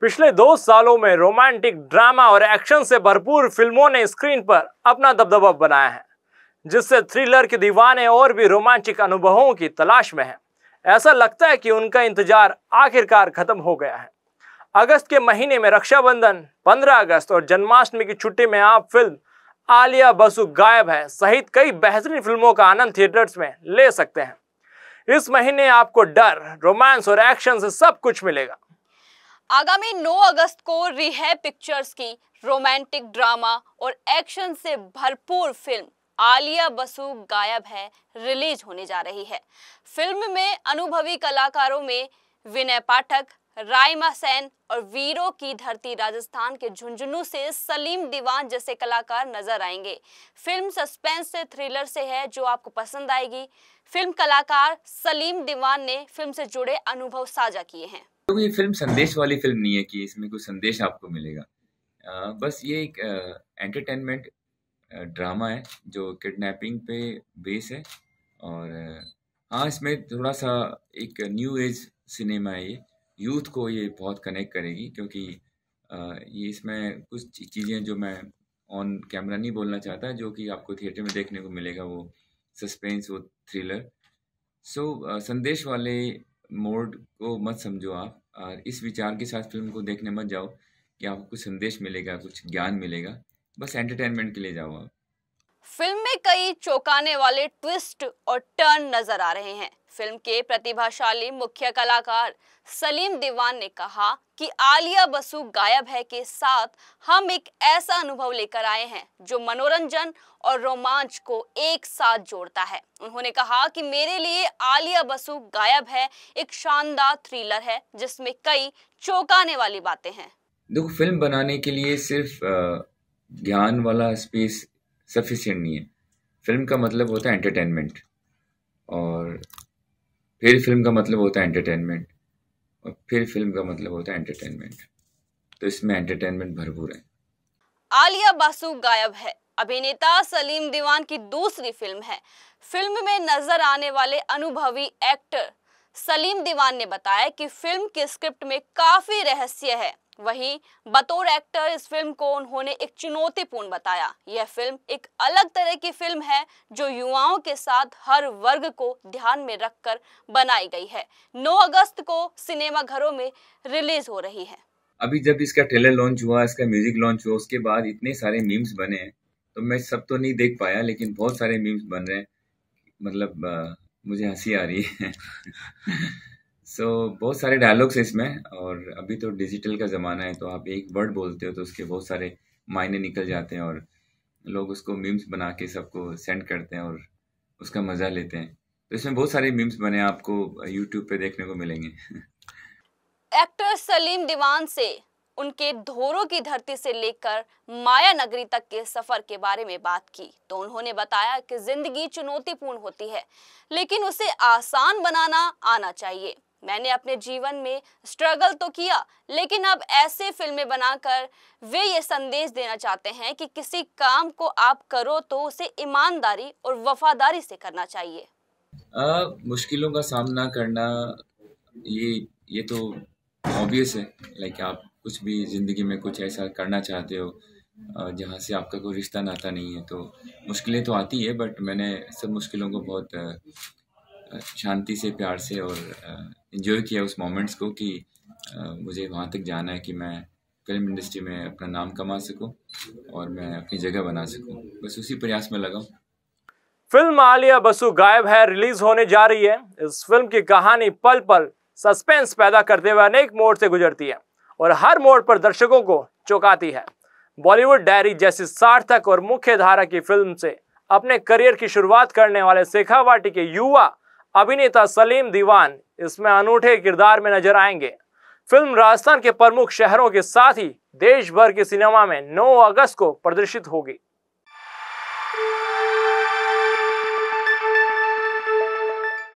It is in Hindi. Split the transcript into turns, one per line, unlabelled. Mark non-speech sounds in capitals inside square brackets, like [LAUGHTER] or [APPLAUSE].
पिछले दो सालों में रोमांटिक ड्रामा और एक्शन से भरपूर फिल्मों ने स्क्रीन पर अपना दबदबा बनाया है जिससे थ्रिलर के दीवाने और भी रोमांचिक अनुभवों की तलाश में हैं। ऐसा लगता है कि उनका इंतजार आखिरकार खत्म हो गया है अगस्त के महीने में रक्षाबंधन 15 अगस्त और जन्माष्टमी की छुट्टी में आप फिल्म आलिया बसु गायब है सहित कई बेहतरीन फिल्मों का आनंद थिएटर्स में ले सकते हैं इस महीने आपको डर रोमांस और एक्शन से सब कुछ मिलेगा
आगामी 9 अगस्त को रिहै पिक्चर्स की रोमांटिक ड्रामा और एक्शन से भरपूर फिल्म आलिया बसु गायब है रिलीज होने जा रही है फिल्म में अनुभवी कलाकारों में विनय पाठक रायमा सेन और वीरों की धरती राजस्थान के झुंझुनू से सलीम दीवान जैसे कलाकार नजर आएंगे फिल्म सस्पेंस से थ्रिलर से है जो आपको पसंद आएगी फिल्म कलाकार सलीम दीवान ने फिल्म से जुड़े अनुभव साझा किए हैं
तो ये फिल्म संदेश वाली फिल्म नहीं है कि इसमें कोई संदेश आपको मिलेगा आ, बस ये एक एंटरटेनमेंट ड्रामा है जो किडनैपिंग पे बेस है और हाँ इसमें थोड़ा सा एक न्यू एज सिनेमा है ये यूथ को ये बहुत कनेक्ट करेगी क्योंकि ये इसमें कुछ चीज़ें जो मैं ऑन कैमरा नहीं बोलना चाहता जो कि आपको थिएटर में देखने को मिलेगा वो सस्पेंस वो थ्रिलर सो so, संदेश वाले मोड को मत समझो आप और इस विचार के साथ फिल्म को देखने मत जाओ कि आपको कुछ संदेश मिलेगा कुछ ज्ञान मिलेगा बस एंटरटेनमेंट के लिए जाओ आप
फिल्म में कई चौंकाने वाले ट्विस्ट और टर्न नजर आ रहे हैं फिल्म के प्रतिभाशाली मुख्य कलाकार सलीम दीवान ने कहा कि आलिया बसु गायब है के साथ हम एक ऐसा अनुभव लेकर आए हैं जो मनोरंजन और रोमांच को एक साथ जोड़ता है उन्होंने कहा कि मेरे लिए आलिया बसु गायब है एक शानदार थ्रिलर है जिसमें कई चौंकाने वाली बातें हैं
देखो फिल्म बनाने के लिए सिर्फ ज्ञान वाला स्पेस सफिशियंट नहीं है फिल्म का मतलब होता है एंटरटेनमेंट और फिर फिल्म का मतलब होता है एंटरटेनमेंट और फिर फिल्म का मतलब होता है एंटरटेनमेंट तो इसमें एंटरटेनमेंट भरपूर है
आलिया बासु गायब है अभिनेता सलीम दीवान की दूसरी फिल्म है फिल्म में नजर आने वाले अनुभवी एक्टर सलीम दीवान ने बताया कि फिल्म के स्क्रिप्ट में काफी रहस्य है वहीं बतौर एक्टर इस फिल्म को उन्होंने एक चुनौतीपूर्ण बताया यह फिल्म एक अलग तरह की फिल्म है जो युवाओं के साथ हर वर्ग को ध्यान में रखकर बनाई गई है 9 अगस्त को सिनेमा घरों में रिलीज हो रही है
अभी जब इसका ट्रेलर लॉन्च हुआ इसका म्यूजिक लॉन्च हुआ उसके बाद इतने सारे मीम्स बने हैं तो मैं सब तो नहीं देख पाया लेकिन बहुत सारे मीम्स बन रहे हैं मतलब आ, मुझे हंसी आ रही है [LAUGHS] सो so, बहुत सारे डायलॉग्स हैं इसमें और अभी तो डिजिटल का ज़माना है तो आप एक वर्ड बोलते हो तो उसके बहुत सारे मायने निकल जाते हैं और लोग उसको मीम्स बना के सबको सेंड करते हैं और उसका मज़ा लेते हैं तो इसमें बहुत सारे मीम्स बने आपको यूट्यूब पे देखने को मिलेंगे
एक्टर सलीम दीवान से उनके धोरों की धरती से लेकर माया नगरी तक के सफर के बारे में बात की तो उन्होंने बताया कि जिंदगी चुनौतीपूर्ण होती है लेकिन उसे आसान बनाना आना चाहिए मैंने अपने जीवन में स्ट्रगल तो किया लेकिन अब ऐसे फिल्में बनाकर वे ये संदेश देना चाहते हैं कि किसी काम को आप करो तो उसे ईमानदारी और वफादारी से करना चाहिए
आ, मुश्किलों का सामना करना ये ये तो ऑब्वियस है लाइक आप कुछ भी ज़िंदगी में कुछ ऐसा करना चाहते हो जहाँ से आपका कोई रिश्ता नाता नहीं है तो मुश्किलें तो आती है बट मैंने सब मुश्किलों को बहुत शांति से प्यार से और इन्जॉय किया उस मोमेंट्स को कि मुझे वहाँ तक जाना है कि मैं फिल्म इंडस्ट्री में अपना नाम कमा सकूं और मैं अपनी जगह बना सकूं बस उसी प्रयास में लगा
फिल्म आलिया बसु गायब है रिलीज होने जा रही है इस फिल्म की कहानी पल पल सस्पेंस पैदा करते हुए अनेक मोड़ से गुजरती है और हर मोड़ पर दर्शकों को चौंकाती है बॉलीवुड डायरी जैसी सार्थक और मुख्य धारा की फिल्म से अपने करियर की शुरुआत करने वाले शेखावाटी के युवा अभिनेता सलीम दीवान इसमें अनूठे किरदार में नजर आएंगे फिल्म राजस्थान के प्रमुख शहरों के साथ ही देश भर के सिनेमा में 9 अगस्त को प्रदर्शित होगी